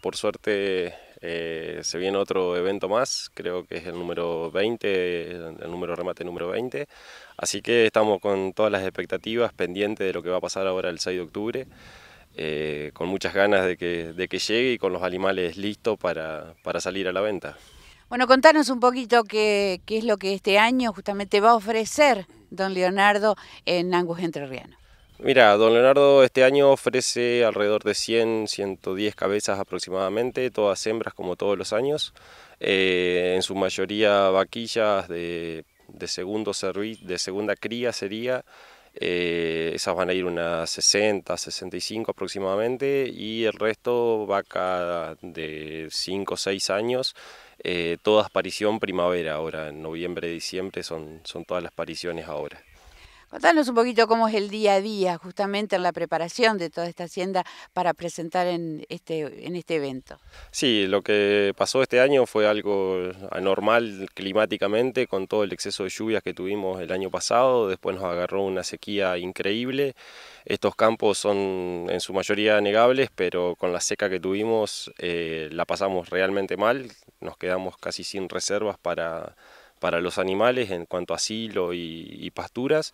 Por suerte eh, se viene otro evento más, creo que es el número 20, el número remate número 20. Así que estamos con todas las expectativas pendientes de lo que va a pasar ahora el 6 de octubre, eh, con muchas ganas de que, llegue y con los animales listos para, salir a la venta. Bueno, contanos un poquito qué, qué, es lo que este año justamente va a ofrecer don Leonardo en Angus Entrerriano. Mira, don Leonardo este año ofrece alrededor de 100, 110 cabezas aproximadamente, todas hembras como todos los años, eh, en su mayoría vaquillas de, de segundo de segunda cría sería, eh, esas van a ir unas 60, 65 aproximadamente y el resto vaca de 5 o 6 años, eh, todas parición primavera ahora, en noviembre, diciembre son, son todas las pariciones ahora. Contanos un poquito cómo es el día a día justamente en la preparación de toda esta hacienda para presentar en este, en este evento. Sí, lo que pasó este año fue algo anormal climáticamente con todo el exceso de lluvias que tuvimos el año pasado, después nos agarró una sequía increíble. Estos campos son en su mayoría negables, pero con la seca que tuvimos eh, la pasamos realmente mal, nos quedamos casi sin reservas para para los animales en cuanto a asilo y, pasturas.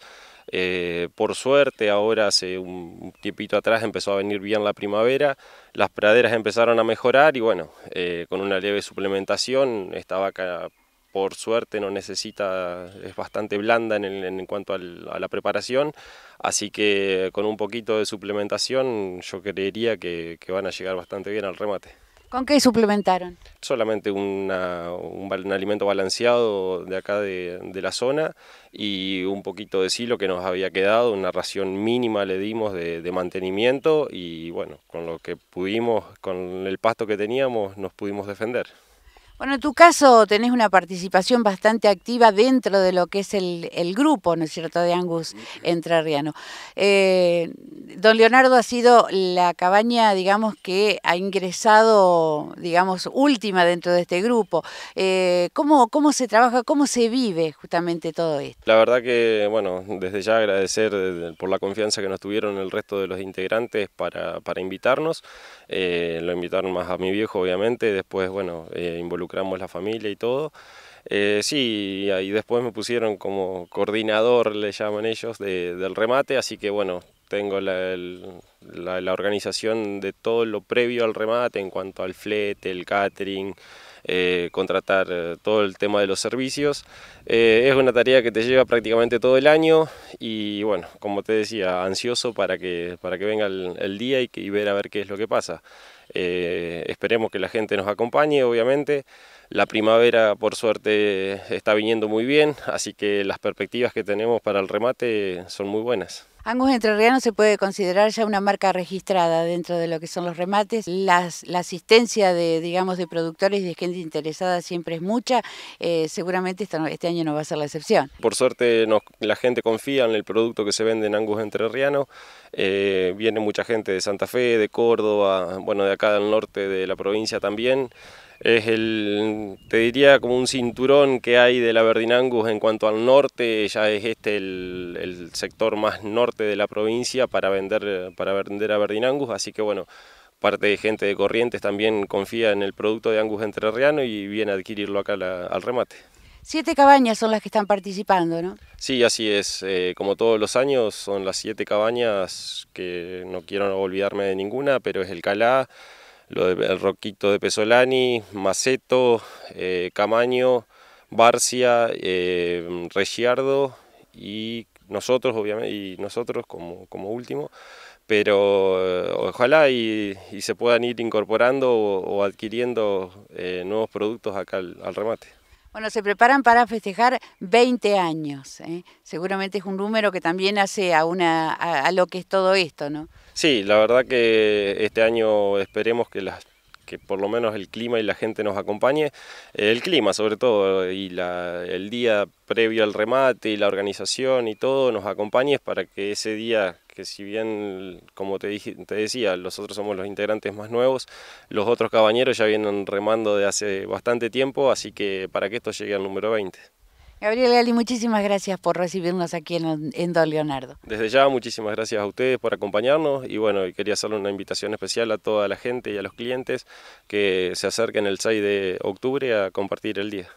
Eh, por suerte, ahora hace un tiempito atrás empezó a venir bien la primavera, las praderas empezaron a mejorar y bueno, eh, con una leve suplementación, esta vaca por suerte no necesita, es bastante blanda en, cuanto a la preparación, así que con un poquito de suplementación yo creería que van a llegar bastante bien al remate. ¿Con qué suplementaron? Solamente un, alimento balanceado de acá de, la zona y un poquito de silo que nos había quedado, una ración mínima le dimos de, mantenimiento y bueno, con lo que pudimos, con el pasto que teníamos, nos pudimos defender. Bueno, en tu caso tenés una participación bastante activa dentro de lo que es el, grupo, ¿no es cierto?, de Angus Entrarriano. Eh, don Leonardo ha sido la cabaña, digamos, que ha ingresado, digamos, última dentro de este grupo. Eh, ¿cómo, se trabaja, cómo se vive justamente todo esto? La verdad que, bueno, desde ya agradecer eh, por la confianza que nos tuvieron el resto de los integrantes para, invitarnos. lo invitaron más a mi viejo, obviamente, después, bueno, involucrarnos ...creamos la familia y todo. Eh, sí, y después me pusieron como coordinador, le llaman ellos, del remate, así que bueno, tengo la, organización de todo lo previo al remate en cuanto al flete, el catering, eh, contratar eh, todo el tema de los servicios. Eh, es una tarea que te lleva prácticamente todo el año y bueno, como te decía, ansioso para que, para que venga el, día y, que, y, ver a ver qué es lo que pasa. esperemos que la gente nos acompañe, obviamente. La primavera, por suerte, está viniendo muy bien, así que las perspectivas que tenemos para el remate son muy buenas. Angus Entrerriano se puede considerar ya una marca registrada dentro de lo que son los remates. la asistencia de, digamos, de productores y de gente interesada siempre es mucha. Eh, seguramente este, año no va a ser la excepción. Por suerte la gente confía en el producto que se vende en Angus Entrerriano. Eh, viene mucha gente de Santa Fe, de Córdoba, bueno, de acá del norte de la provincia también es el, te diría como un cinturón que hay de la Verdinangus en cuanto al norte, ya es este el, sector más norte de la provincia para vender, para vender a Verdinangus, así que bueno, parte de gente de Corrientes también confía en el producto de Angus entrerriano y viene a adquirirlo acá al remate. Siete cabañas son las que están participando, ¿no? Sí, así es. Eh, como todos los años, son las siete cabañas que no quiero olvidarme de ninguna, pero es el Calá, lo de, Roquito de Pesolani, Maceto, eh, Camaño, Barcia, eh, y nosotros, obviamente, y nosotros como, último, pero eh, ojalá y, se puedan ir incorporando o, adquiriendo eh, nuevos productos acá al remate. Bueno, se preparan para festejar 20 años. ¿eh? Seguramente es un número que también hace a, una, a, lo que es todo esto, ¿no? Sí, la verdad que este año esperemos que las que por lo menos el clima y la gente nos acompañe, el clima sobre todo y el día previo al remate y la organización y todo nos acompañe para que ese día que si bien, como te, dije, te decía, nosotros somos los integrantes más nuevos, los otros cabañeros ya vienen remando de hace bastante tiempo, así que para que esto llegue al número 20. Gabriel Gali, muchísimas gracias por recibirnos aquí en, en, Don Leonardo. Desde ya, muchísimas gracias a ustedes por acompañarnos y bueno, quería hacerle una invitación especial a toda la gente y a los clientes que se acerquen el 6 de octubre a compartir el día.